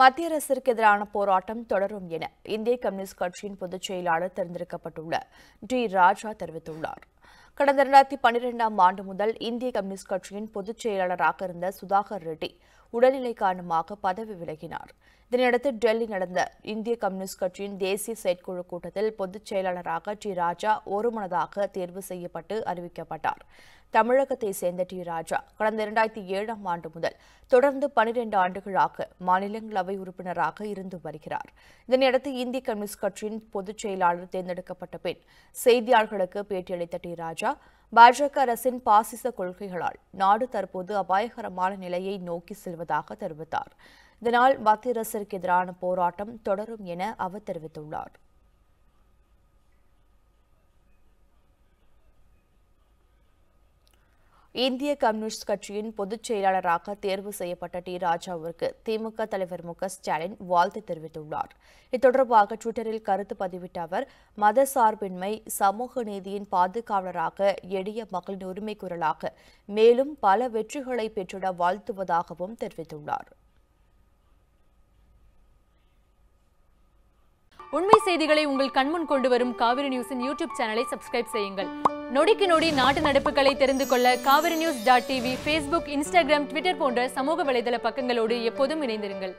மத்திய அரசிற்கு எதிரான போராட்டம் தொடரும் என இந்திய கம்யூனிஸ்ட் கட்சியின் பொதுச் செயலாளர் தேர்ந்தெடுக்கப்பட்டுள்ள டி ராஜா தெரிவித்துள்ளார் கடந்த இரண்டாயிரத்தி பன்னிரெண்டாம் ஆண்டு முதல் இந்திய கம்யூனிஸ்ட் கட்சியின் பொதுச் செயலாளராக இருந்த சுதாகர் ரெட்டி உடல்நிலை காரணமாக பதவி விலகினார் இதனையடுத்து டெல்லி நடந்த இந்திய கம்யூனிஸ்ட் கட்சியின் தேசிய செயற்குழு கூட்டத்தில் பொதுச் செயலாளராக டி ராஜா ஒருமனதாக தேர்வு செய்யப்பட்டு அறிவிக்கப்பட்டார் தமிழகத்தை சேர்ந்த டி ராஜா கடந்த இரண்டாயிரத்தி ஏழாம் ஆண்டு முதல் தொடர்ந்து பனிரெண்டு ஆண்டுகளாக மாநிலங்களவை உறுப்பினராக இருந்து வருகிறார் இதனையடுத்து இந்திய கம்யூனிஸ்ட் கட்சியின் பொதுச் செயலாளர் தேர்ந்தெடுக்கப்பட்ட பின் செய்தியாளர்களுக்கு பேட்டியளித்த டி ராஜா பாஜக அரசின் பாசிச கொள்கைகளால் நாடு தற்போது அபாயகரமான நிலையை நோக்கி செல்வதாக தெரிவித்தார் இதனால் மத்திய அரசிற்கு எதிரான போராட்டம் தொடரும் என அவர் தெரிவித்துள்ளார் இந்திய கம்யூனிஸ்ட் கட்சியின் பொதுச் செயலாளராக தேர்வு செய்யப்பட்ட டி ராஜாவிற்கு திமுக தலைவர் மு ஸ்டாலின் வாழ்த்து தெரிவித்துள்ளார் இது டுவிட்டரில் கருத்து பதிவிட்ட அவர் மத சார்பின்மை சமூக நீதியின் பாதுகாவலராக எளிய மக்களின் உரிமை குரலாக மேலும் பல வெற்றிகளை பெற்றிட வாழ்த்துவதாகவும் தெரிவித்துள்ளார் உண்மை செய்திகளை உங்கள் கண்முன் கொண்டு வரும் காவிரி நியூஸின் யூடியூப் சேனலை சப்ஸ்கிரைப் செய்யுங்கள் நொடிக்கு நொடி நாட்டு நடப்புகளை தெரிந்து கொள்ள Kaveri news dot TV Facebook Instagram Twitter போன்ற சமூக வலைதள பக்கங்களோடு எப்போதும் இணைந்திருங்கள்